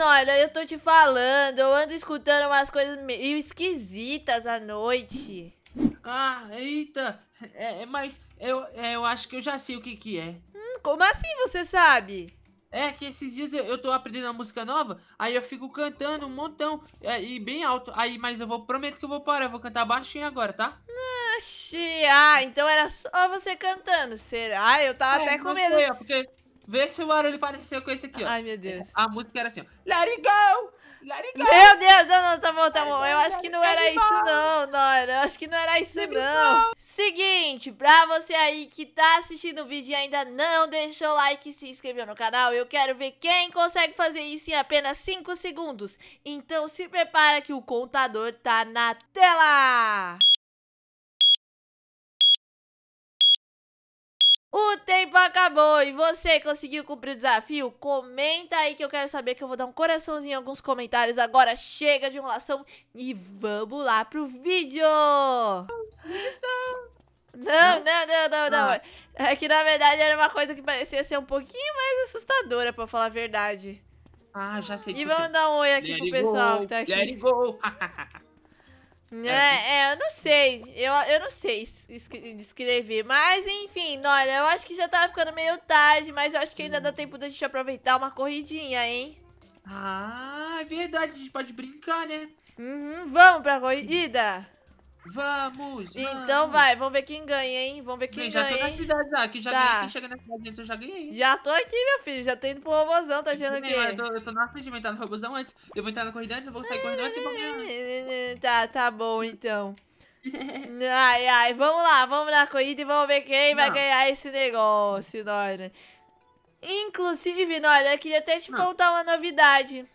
Mano, olha, eu tô te falando, eu ando escutando umas coisas meio esquisitas à noite. Ah, eita! É, é mas eu, é, eu acho que eu já sei o que que é. Hum, como assim você sabe? É que esses dias eu, eu tô aprendendo uma música nova, aí eu fico cantando um montão, é, e bem alto. Aí, mas eu vou, prometo que eu vou parar, eu vou cantar baixinho agora, tá? Oxi, ah, então era só você cantando, será? Eu tava é, até com medo. Foi, porque Vê se o barulho pareceu com esse aqui, ó. Ai, meu Deus. A música era assim, ó. Let it go! Let it go! Meu Deus, não, não, tá bom, tá bom. Eu acho que não era isso, não, Nora. Eu acho que não era isso, não. Seguinte, pra você aí que tá assistindo o vídeo e ainda não deixou o like e se inscreveu no canal, eu quero ver quem consegue fazer isso em apenas 5 segundos. Então se prepara que o contador tá na tela! O tempo acabou e você conseguiu cumprir o desafio? Comenta aí que eu quero saber que eu vou dar um coraçãozinho em alguns comentários agora. Chega de enrolação e vamos lá pro vídeo! Não, não, não, não, não. Ah. É que na verdade era uma coisa que parecia ser um pouquinho mais assustadora, pra falar a verdade. Ah, já sei. E vamos você... dar um oi aqui Let pro pessoal go. que tá aqui. Let it go. É, é, assim. é, eu não sei. Eu, eu não sei descrever. Mas, enfim, olha, eu acho que já tá ficando meio tarde, mas eu acho que ainda hum. dá uhum. tempo da gente aproveitar uma corridinha, hein? Ah, é verdade. A gente pode brincar, né? Uhum, vamos pra corrida? Vamos! Então vai, vamos ver quem ganha, hein? Vamos ver quem Sim, ganha. Já tô na cidade já, que já tá. ganhei. Quem chega na cidade antes, eu já ganhei. Já tô aqui, meu filho. Já tô indo pro robozão, tá achando que. Eu tô, eu tô na frente entrar no robozão antes. Eu vou entrar na corrida antes, eu vou sair correndo antes e vou ganhar. Tá, tá bom então. ai, ai, vamos lá, vamos na corrida e vamos ver quem Não. vai ganhar esse negócio, Nora. Inclusive, Nora, eu queria até te Não. contar uma novidade.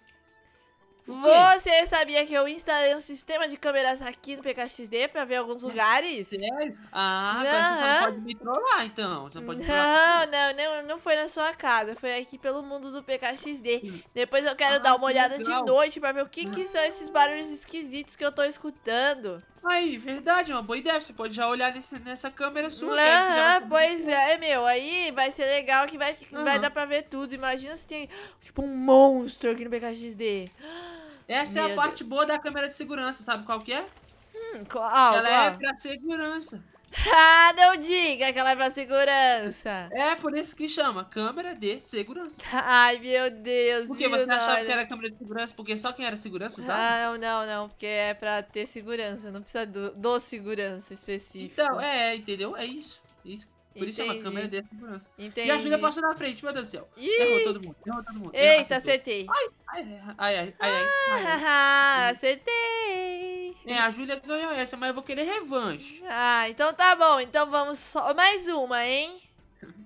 Você sabia que eu instalei um sistema de câmeras aqui no PKXD pra ver alguns lugares? Sério? Ah, agora você só não pode me trollar, então. Você não pode não, trollar. não, não, não foi na sua casa. Foi aqui pelo mundo do PKXD. Depois eu quero ah, dar uma olhada legal. de noite pra ver o que, que ah. são esses barulhos esquisitos que eu tô escutando. Aí, verdade, é uma boa ideia. Você pode já olhar nesse, nessa câmera sua. Uhum, né? pois é, meu. Aí vai ser legal que vai, uhum. vai dar pra ver tudo. Imagina se tem, tipo, um monstro aqui no PKXD. Ah! Essa é a parte boa da câmera de segurança, sabe qual que é? Hum, qual? Ela é qual? é pra segurança. Ah, não diga que ela é pra segurança. É, por isso que chama câmera de segurança. Ai, meu Deus, Porque viu, você não, achava olha... que era câmera de segurança porque só quem era segurança usava? Ah, não, não, não, porque é pra ter segurança, não precisa do, do segurança então, específico. Então, é, entendeu? É isso. Isso por isso é uma câmera de segurança. Entendi. E a Júlia passou na frente, meu Deus do céu. Ih. Errou todo mundo, errou todo mundo. Eita, acertei. Ai, ai, ai, ai, ai. ai, ai. Ah, hum. acertei. É, a Júlia ganhou essa, mas eu vou querer revanche. Ah, então tá bom. Então vamos só mais uma, hein?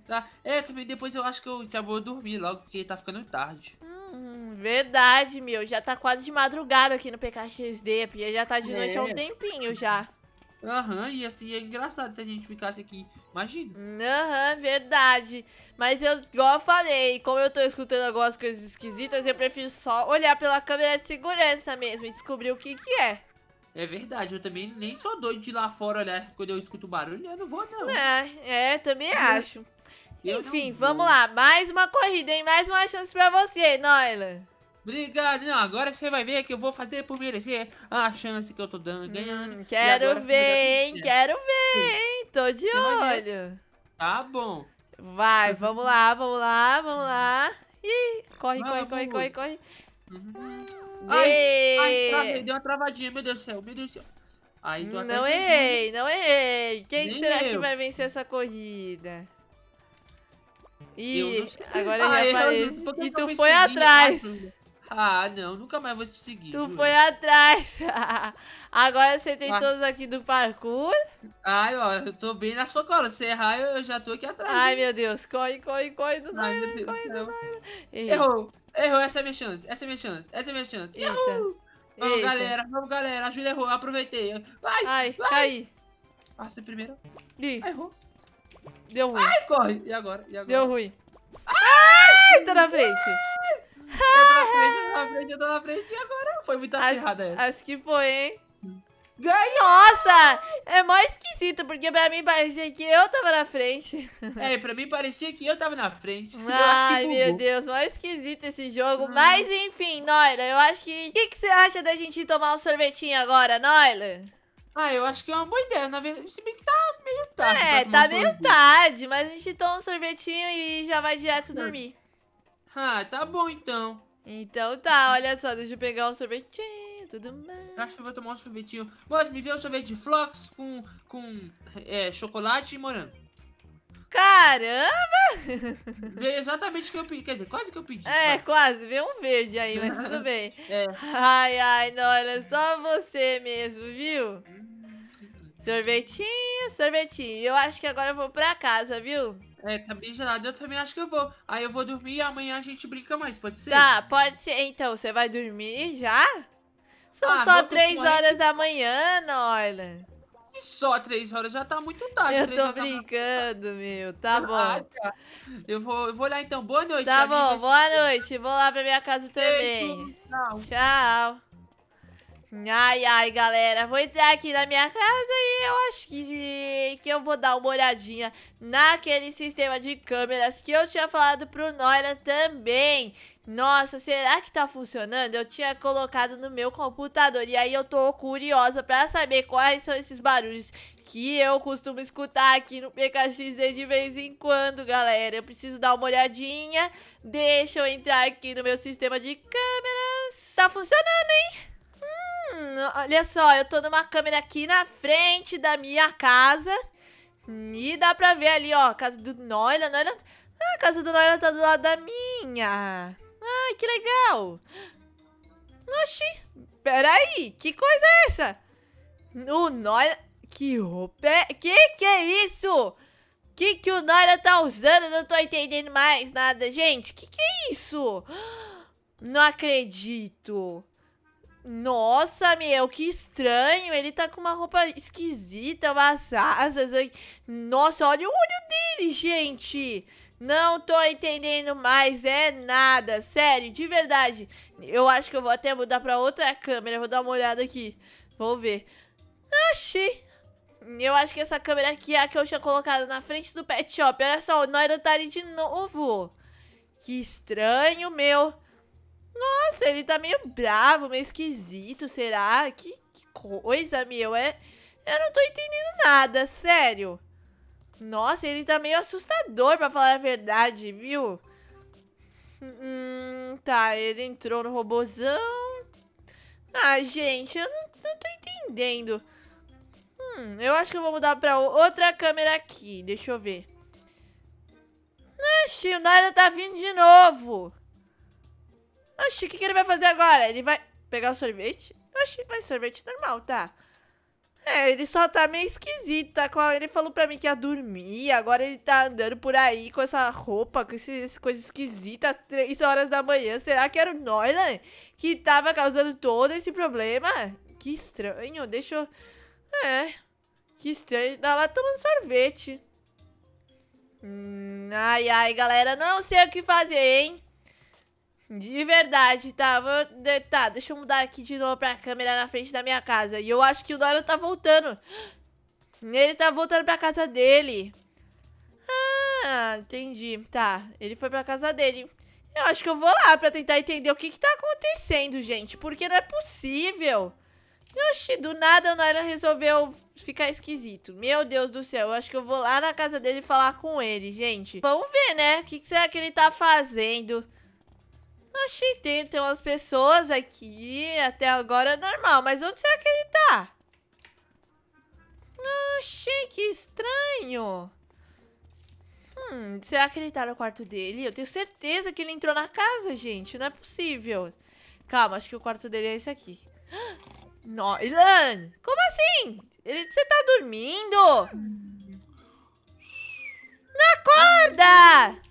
Tá. É, também depois eu acho que eu já vou dormir logo, porque tá ficando tarde. Hum, verdade, meu. Já tá quase de madrugada aqui no PKXD, porque já tá de noite é. há um é. tempinho já. Aham, e assim, é engraçado se a gente ficasse aqui Imagina. Aham, uhum, verdade. Mas eu, igual eu falei, como eu tô escutando algumas coisas esquisitas, eu prefiro só olhar pela câmera de segurança mesmo e descobrir o que que é. É verdade, eu também nem sou doido de ir lá fora olhar quando eu escuto barulho, né? eu não vou não. É, é também eu acho. Enfim, vamos lá, mais uma corrida, hein? Mais uma chance pra você, Noila. Obrigado, não, agora você vai ver que eu vou fazer por merecer a chance que eu tô dando, hum, ganhando. Hum, quero ver, hein, quero ver, hein, tô de olho. Tá bom. Vai, vamos lá, vamos lá, vamos lá. Ih, corre, corre, corre, corre, corre. Uhum. Ai, ai, deu uma travadinha, meu Deus do céu, meu Deus do céu. Ai, não errei, não errei. Quem Nem será eu. que vai vencer essa corrida? Ih, agora ah, eu já E tu foi atrás. Ah, não, nunca mais vou te seguir. Tu foi atrás. Agora você tem ah. todos aqui do parkour. Ai, ó, eu tô bem na sua cola. Se errar, eu já tô aqui atrás. Ai, hein? meu Deus. Corre, corre, corre do Ai, né? corre do né? Errou. Errou, essa é minha chance. Essa é minha chance. Essa é minha chance. Eita. Errou. Vamos, Eita. galera. Vamos, galera. A Júlia errou. Aproveitei. Vai, Ai, vai. Passa Passei primeiro. Ih. Ai, errou. Deu ruim. Ai, corre. E agora? E agora? Deu ruim. Ai tô na frente. Ai. Eu tô na frente, eu tô na frente, eu tô na frente. E agora? Foi muito acirrada acho, essa. Acho que foi, hein? Ganhou! Nossa! É mais esquisito, porque pra mim parecia que eu tava na frente. É, pra mim parecia que eu tava na frente. Ai, meu Deus, mais esquisito esse jogo. Hum. Mas enfim, Noila, eu acho que. O que, que você acha da gente tomar um sorvetinho agora, Noila? Ah, eu acho que é uma boa ideia, na verdade. Se bem que tá meio tarde. É, tá meio tarde, mas a gente toma um sorvetinho e já vai direto dormir. Ah, tá bom então. Então tá, olha só, deixa eu pegar um sorvetinho, tudo bem. Acho que eu vou tomar um sorvetinho. Moço, me vê um sorvete de flocos com, com é, chocolate e morango. Caramba! Veio exatamente o que eu pedi, quer dizer, quase que eu pedi. É, vai. quase, veio um verde aí, mas tudo bem. É. Ai, ai, não, olha só você mesmo, viu? Hum, hum, hum. Sorvetinho, sorvetinho. Eu acho que agora eu vou pra casa, viu? É, tá bem gelado. Eu também acho que eu vou. Aí eu vou dormir e amanhã a gente brinca mais, pode ser? Tá, pode ser. Então, você vai dormir já? São ah, só três horas da manhã, olha E só três horas já tá muito tarde. Eu tô brincando, meu. Tá bom. Eu, vou, eu vou lá então. Boa noite. Tá bom, boa noite. Vou lá pra minha casa também. Beijo. Tchau. Tchau. Ai, ai, galera, vou entrar aqui na minha casa e eu acho que, que eu vou dar uma olhadinha naquele sistema de câmeras que eu tinha falado pro Noira também. Nossa, será que tá funcionando? Eu tinha colocado no meu computador e aí eu tô curiosa pra saber quais são esses barulhos que eu costumo escutar aqui no PKXD de vez em quando, galera. Eu preciso dar uma olhadinha. Deixa eu entrar aqui no meu sistema de câmeras. Tá funcionando, hein? olha só, eu tô numa câmera aqui na frente da minha casa. E dá pra ver ali, ó, a casa do Noila. Noila... Ah, a casa do Noila tá do lado da minha. Ai, que legal. Oxi, peraí, que coisa é essa? O Noila... Que roupa é... Que que é isso? Que que o Noila tá usando? Eu não tô entendendo mais nada, gente. Que que é isso? Não acredito. Nossa, meu, que estranho. Ele tá com uma roupa esquisita, umas asas. Assim. Nossa, olha o olho dele, gente. Não tô entendendo mais, é nada. Sério, de verdade. Eu acho que eu vou até mudar pra outra câmera. Vou dar uma olhada aqui. Vou ver. Achei. Eu acho que essa câmera aqui é a que eu tinha colocado na frente do pet shop. Olha só, o tá ali de novo. Que estranho, meu. Nossa, ele tá meio bravo, meio esquisito, será? Que, que coisa, meu, é... Eu não tô entendendo nada, sério. Nossa, ele tá meio assustador, pra falar a verdade, viu? Hum, tá, ele entrou no robozão. Ah, gente, eu não, não tô entendendo. Hum, eu acho que eu vou mudar pra outra câmera aqui. Deixa eu ver. Ixi, o Naira tá vindo de novo. Oxi, o que, que ele vai fazer agora? Ele vai pegar o sorvete? Oxi, mas sorvete normal, tá. É, ele só tá meio esquisito, tá? Ele falou pra mim que ia dormir, agora ele tá andando por aí com essa roupa, com essas coisas esquisitas, às 3 horas da manhã. Será que era o Noilan que tava causando todo esse problema? Que estranho, deixa eu... É, que estranho, tá lá tomando sorvete. Hum, ai, ai, galera, não sei o que fazer, hein? De verdade, tá? Vou... Tá, deixa eu mudar aqui de novo pra câmera na frente da minha casa. E eu acho que o Doyle tá voltando. Ele tá voltando pra casa dele. Ah, entendi. Tá, ele foi pra casa dele. Eu acho que eu vou lá pra tentar entender o que que tá acontecendo, gente. Porque não é possível. Oxi, do nada o Noira resolveu ficar esquisito. Meu Deus do céu, eu acho que eu vou lá na casa dele falar com ele, gente. Vamos ver, né? O que, que será que ele tá fazendo? Oxi, tem, tem umas pessoas aqui. Até agora é normal. Mas onde será que ele tá? Oxi, que estranho. Hum, será que ele tá no quarto dele? Eu tenho certeza que ele entrou na casa, gente. Não é possível. Calma, acho que o quarto dele é esse aqui. Noilan? Como assim? Ele, você tá dormindo? Não acorda!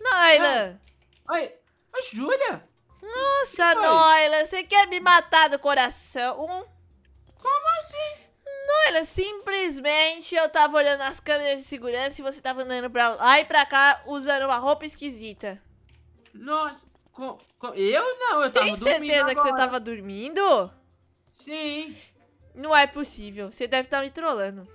Noilan. Ah, oi! Mas, Júlia? Nossa, Noila, você quer me matar do coração? Como assim? Noila, simplesmente eu tava olhando as câmeras de segurança e você tava andando pra lá e pra cá usando uma roupa esquisita. Nossa, eu não, eu tava dormindo Tem certeza agora. que você tava dormindo? Sim. Não é possível, você deve estar tá me trolando.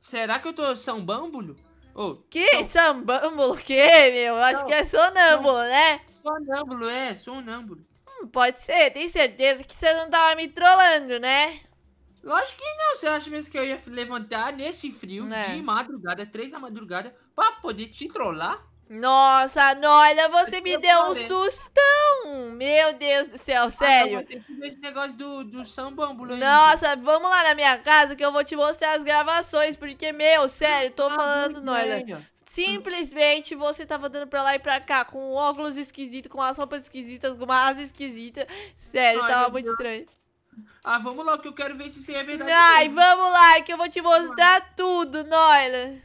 Será que eu tô sambâmbulo? Oh, que são... sambâmbulo? O que, meu? Acho não, que é sonâmbulo, não. né? sonâmbulo, é, sonâmbulo. Hum, pode ser, tem certeza que você não tava me trollando, né? Lógico que não, você acha mesmo que eu ia levantar nesse frio é. de madrugada, três da madrugada, pra poder te trollar? Nossa, olha, você eu me deu um né? sustão! Meu Deus do céu, sério. Ah, não, que ver esse negócio do, do sambambulo Nossa, vamos lá na minha casa que eu vou te mostrar as gravações, porque, meu, sério, tô ah, falando, Noila. Simplesmente você tava dando pra lá e pra cá com óculos esquisitos, com as roupas esquisitas, com uma asa esquisita. Sério, Ai, tava muito Deus. estranho. Ah, vamos lá, que eu quero ver se isso aí é verdade. Ai, mesmo. vamos lá, que eu vou te mostrar tudo, Noila.